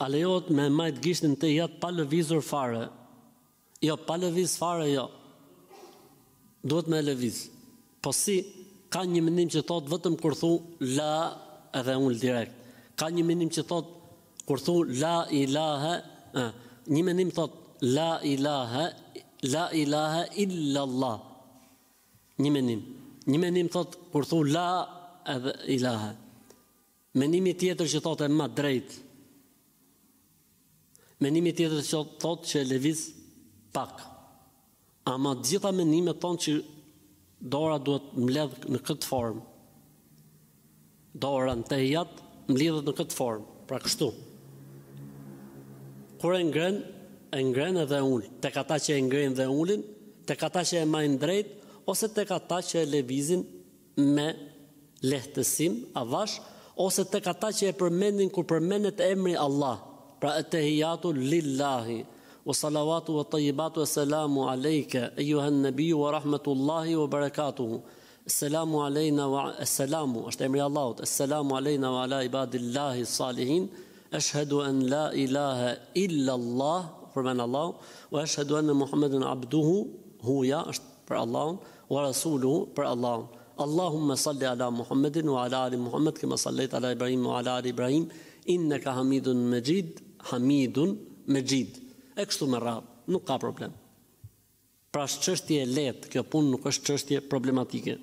a lejot me majtë gishtin të jatë pa lëvizur fare. Jo, pa lëviz fare, jo. Duhet me lëviz. Po si, ka një mendim që thotë vëtëm kur thu la edhe unë direkt. Ka një mendim që thotë kur thu la ilahe, një mendim thotë la ilahe, la ilahe illallah. Një mendim. Një mendim thotë kur thu la edhe ilahe. Mendimi tjetër që thotë e ma drejtë, Menimi tjetër që thotë që leviz pak. Ama gjitha menime thonë që dora duhet mledhë në këtë formë. Dora në të hijat mledhët në këtë formë. Pra kështu. Kur e ngren, e ngren edhe ullin. Tek ata që e ngren dhe ullin, tek ata që e majnë drejt, ose tek ata që e levizin me lehtësim, avash, ose tek ata që e përmendin kur përmendet emri Allahë pra e të hijatu lillahi, wa salavatu wa tajibatu e selamu alejke, e juhen nëbiju wa rahmetullahi wa barakatuhu, Selamu alejna wa selamu, është emri Allahut, selamu alejna wa ala ibadillahi salihin, është hedu en la ilaha illa Allah, përmen Allah, o është hedu en Muhammedun abduhu, huja, është për Allah, o rasuluhu për Allah. Allahumme salli ala Muhammedin wa ala ali Muhammed, kema sallajt ala Ibrahim wa ala ali Ibrahim, inne ka hamidun me Hamidun me gjitë, e kështu me rratë, nuk ka problem. Pra shqështje e letë, kjo punë nuk është qështje problematike.